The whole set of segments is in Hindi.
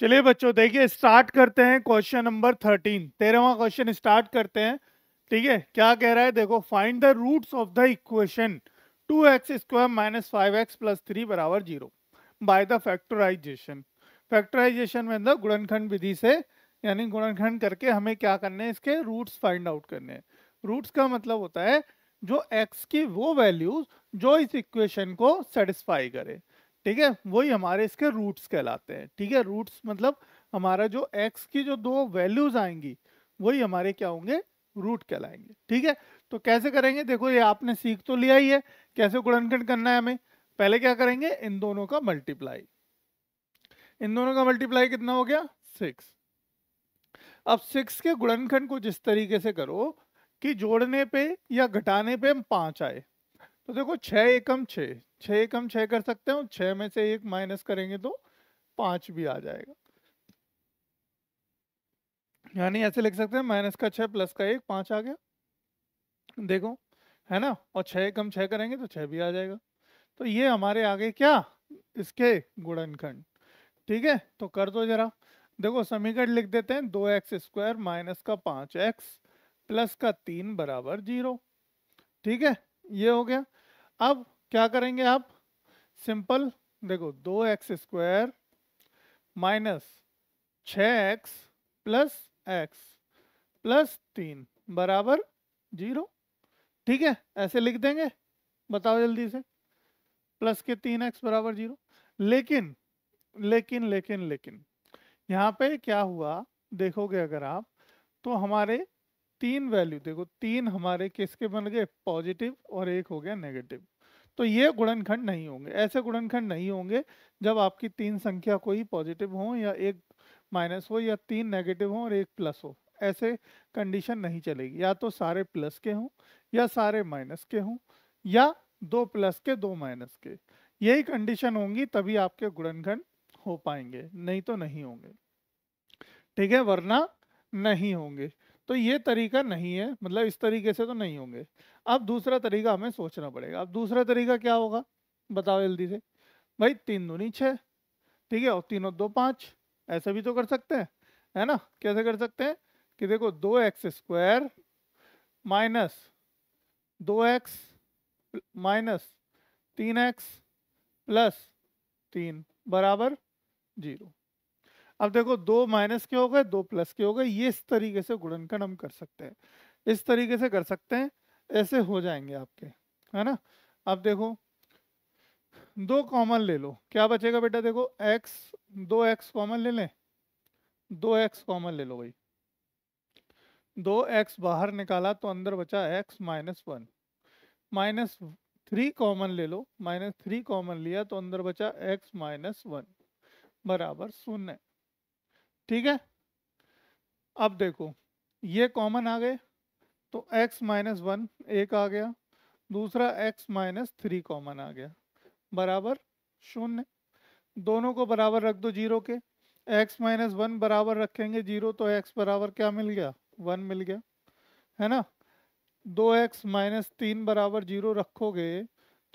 चलिए बच्चों देखिए स्टार्ट करते हैं क्वेश्चन नंबर थर्टीन तेरहवा क्वेश्चन स्टार्ट करते हैं ठीक है क्या कह रहा है देखो find the roots of the equation two x square minus five x plus three बराबर zero by the factorization factorization में अंदर मतलब गुणनखंड विधि से यानी गुणनखंड करके हमें क्या करने हैं इसके रूट्स फाइंड आउट करने हैं रूट्स का मतलब होता है जो एक्स की वो वैल्यूज जो इस इक्वेशन को सेटिस्फाई करे ठीक है वही हमारे इसके रूट्स कहलाते हैं ठीक है रूट्स मतलब हमारा जो एक्स की जो दो वैल्यूज आएंगी वही हमारे क्या होंगे रूट कहलाएंगे ठीक है तो कैसे करेंगे देखो ये आपने सीख तो लिया ही है कैसे गुणनखंड करना है हमें पहले क्या करेंगे इन दोनों का मल्टीप्लाई इन दोनों का मल्टीप्लाई कितना हो गया सिक्स अब सिक्स के गुणनखंड को जिस तरीके से करो कि जोड़ने पे या घटाने पे हम पांच आए तो देखो छः एकम छः छः एकम छः कर सकते हो छः में से एक माइनस करेंगे तो पाँच भी आ जाएगा यानी ऐसे लिख सकते हैं माइनस का छः प्लस का एक पाँच आ गया देखो है ना और छः एकम छः करेंगे तो छः भी आ जाएगा तो ये हमारे आगे क्या इसके गुणनखंड ठीक है तो कर दो जरा देखो समीकरण लिख देते हैं दो एक्स स्क्वायर माइनस का पाँच एक्स प्लस का तीन बराबर जीरो ठीक है ये हो गया अब क्या करेंगे आप सिंपल देखो दो एक्स स्क्वायर माइनस छ एक्स प्लस एक्स प्लस तीन बराबर जीरो ठीक है ऐसे लिख देंगे बताओ जल्दी से प्लस के तीन एक्स बराबर जीरो लेकिन लेकिन लेकिन लेकिन यहाँ पे क्या हुआ देखोगे अगर आप तो हमारे तीन वैल्यू देखो तीन हमारे किसके बन गए पॉजिटिव और एक हो गया नेगेटिव तो ये गुणनखंड नहीं होंगे ऐसे गुणनखंड नहीं होंगे जब आपकी तीन संख्या कोई पॉजिटिव हो या एक माइनस हो या तीन नेगेटिव हो और एक प्लस हो ऐसे कंडीशन नहीं चलेगी या तो सारे प्लस के हों या सारे माइनस के हों या दो प्लस के दो माइनस के यही कंडीशन होंगी तभी आपके गुणनखंड हो पाएंगे नहीं तो नहीं होंगे ठीक है वरना नहीं होंगे तो ये तरीका नहीं है मतलब इस तरीके से तो नहीं होंगे अब दूसरा तरीका हमें सोचना पड़ेगा अब दूसरा तरीका क्या होगा बताओ जल्दी से भाई तीन दूनी छः ठीक है और तीनों दो पाँच ऐसा भी तो कर सकते हैं है ना कैसे कर सकते हैं कि देखो दो एक्स स्क्वायर माइनस दो एक्स माइनस तीन एक्स प्लस तीन बराबर जीरो अब देखो दो माइनस के हो गए दो प्लस के हो गए ये इस तरीके से गुणनखंड हम कर सकते हैं इस तरीके से कर सकते हैं ऐसे हो जाएंगे आपके है ना अब देखो दो कॉमन ले लो क्या बचेगा बेटा देखो एक्स दो एक्स कॉमन ले लें दो एक्स कॉमन ले लो भाई दो एक्स बाहर निकाला तो अंदर बचा x minus one minus three common ले लो माइनस थ्री कॉमन लिया तो अंदर बचा एक्स माइनस वन बराबर शून्य ठीक है अब देखो ये कॉमन आ गए तो x माइनस वन एक आ गया दूसरा x माइनस थ्री कॉमन आ गया बराबर शून्य दोनों को बराबर रख दो जीरो के x माइनस वन बराबर रखेंगे जीरो तो x बराबर क्या मिल गया वन मिल गया है ना दो एक्स माइनस तीन बराबर जीरो रखोगे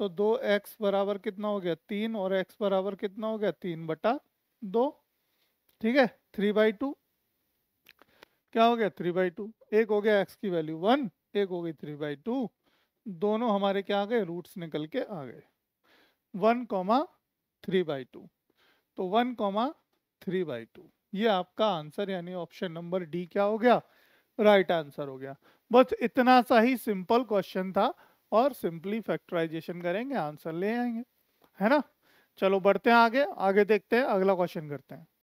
तो दो एक्स बराबर कितना हो गया तीन और एक्स बराबर कितना हो गया तीन बटा दो ठीक है थ्री बाई टू क्या हो गया थ्री बाई टू एक हो गया एक्स की वैल्यू वन एक हो गई थ्री बाई टू दोनों हमारे क्या आ गए रूट्स निकल के आ गए one comma three by two तो one comma three by two ये आपका आंसर यानी ऑप्शन नंबर डी क्या हो गया राइट right आंसर हो गया बस इतना सा ही सिंपल क्वेश्चन था और सिंपली फैक्टराइजेशन करेंगे आंसर ले आएंगे है ना चलो बढ़ते हैं आगे आगे देखते हैं अगला क्वेश्चन करते हैं